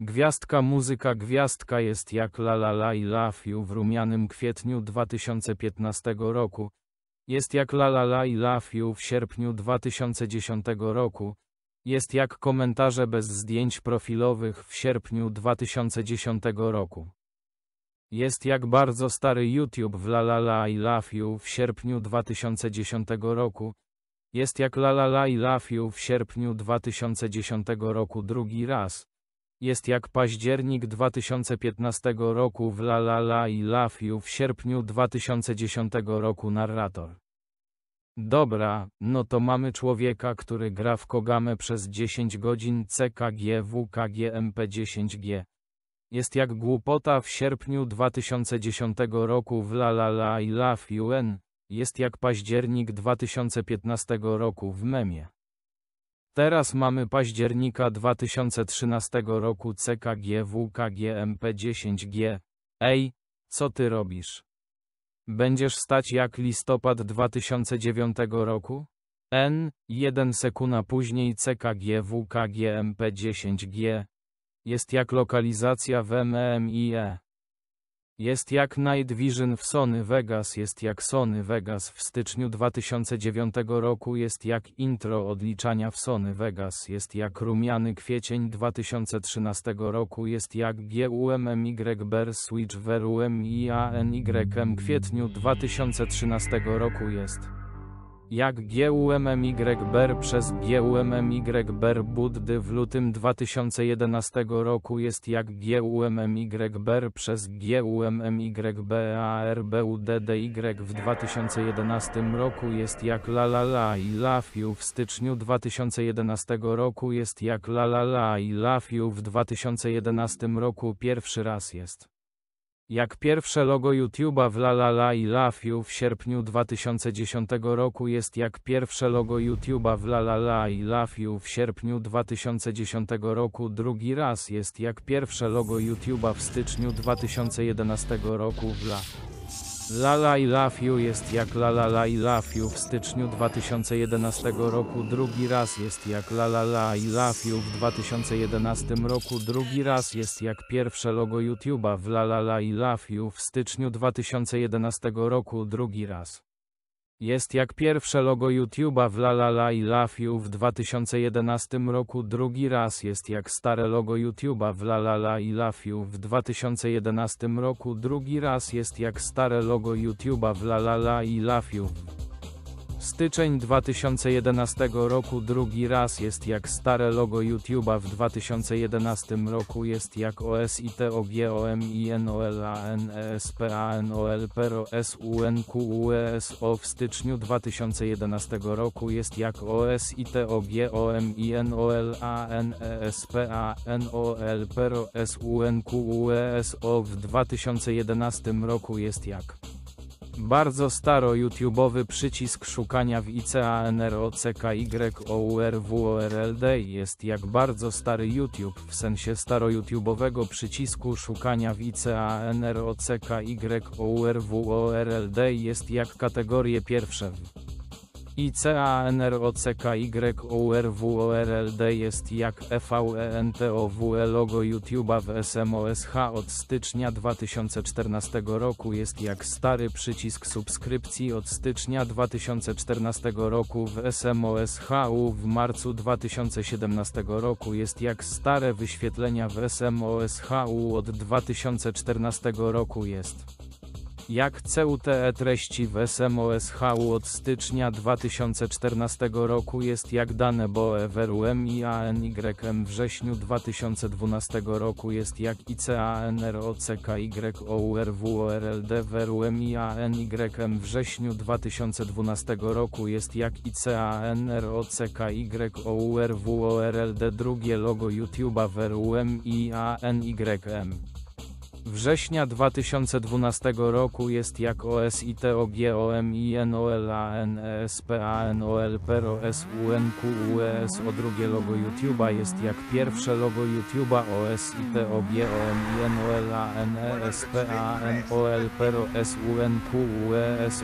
Gwiazdka muzyka gwiazdka jest jak La La La i Love You w rumianym kwietniu 2015 roku. Jest jak La La La i Love You w sierpniu 2010 roku. Jest jak komentarze bez zdjęć profilowych w sierpniu 2010 roku. Jest jak bardzo stary YouTube w La La La i Love You w sierpniu 2010 roku. Jest jak La La La i Love You w sierpniu 2010 roku drugi raz. Jest jak październik 2015 roku w La La La i Love You w sierpniu 2010 roku narrator. Dobra, no to mamy człowieka, który gra w Kogamę przez 10 godzin CKG WKG MP10G. Jest jak głupota w sierpniu 2010 roku w La La La i Love UN, jest jak październik 2015 roku w memie. Teraz mamy października 2013 roku WKG mp 10 g Ej, co ty robisz? Będziesz stać jak listopad 2009 roku? N, 1 sekunda później WKG mp 10 g Jest jak lokalizacja w MEMIE. Jest jak Night Vision w Sony Vegas, jest jak Sony Vegas w styczniu 2009 roku, jest jak intro odliczania w Sony Vegas, jest jak rumiany kwiecień 2013 roku, jest jak GUMMY Ber Switch w y kwietniu 2013 roku jest jak GUMMYBR przez GUMMYBR Buddy w lutym 2011 roku jest jak GUMMYBR przez GUMMYBARBUDDY y w 2011 roku jest jak la la la i love you w styczniu 2011 roku jest jak la la la i love you w 2011 roku pierwszy raz jest. Jak pierwsze logo YouTube'a w La La La i Love You w sierpniu 2010 roku jest jak pierwsze logo YouTube'a w La La La i Love You w sierpniu 2010 roku drugi raz jest jak pierwsze logo YouTube'a w styczniu 2011 roku w La Lala i Love You jest jak Lala la i Love You w styczniu 2011 roku drugi raz jest jak Lala la i Love You w 2011 roku drugi raz jest jak pierwsze logo YouTube'a w Lala la i Love You w styczniu 2011 roku drugi raz. Jest jak pierwsze logo YouTube'a w La La La i Love You w 2011 roku drugi raz jest jak stare logo YouTube'a w La La La i Love You w 2011 roku drugi raz jest jak stare logo YouTube'a w La La La i Love You Styczeń 2011 roku drugi raz jest jak stare logo YouTube'a w 2011 roku jest jak I I OSITOGOMINOLANESPANOLPROSUNQUESO e w styczniu 2011 roku jest jak I I OSITOGOMINOLANESPANOLPROSUNQUESO e e w 2011 roku jest jak bardzo staro YouTube'owy przycisk szukania w ICANROCKYOURWORLD jest jak bardzo stary YouTube w sensie staro YouTube'owego przycisku szukania w ICANROCKYOURWORLD jest jak kategorie pierwsze w ICANROCKYOURWORLD jest jak EVENTOWE e e logo YouTube'a w SMOSH od stycznia 2014 roku jest jak stary przycisk subskrypcji od stycznia 2014 roku w SMOSHU w marcu 2017 roku jest jak stare wyświetlenia w SMOSHU od 2014 roku jest. Jak CUTE treści w SMOSHU od stycznia 2014 roku jest jak dane BOEWRUM i ANYM wrześniu 2012 roku jest jak ICANROCKYOURWORLDWRUM i ANYM y wrześniu 2012 roku jest jak ICANROCKYOURWORLD drugie logo YouTube'a WRUM i ANYM września 2012 roku jest jak OSITOGOMINOLANESPANOLPROSUNQUES e o drugie logo YouTube'a jest jak pierwsze logo YouTube'a OSITOGOMINOLANESPANOLPROSUNQUES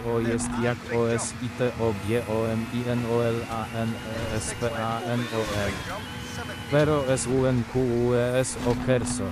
e o jest jak OSITOGOMINOLANESPANOL Pero es un QUES o Kerso.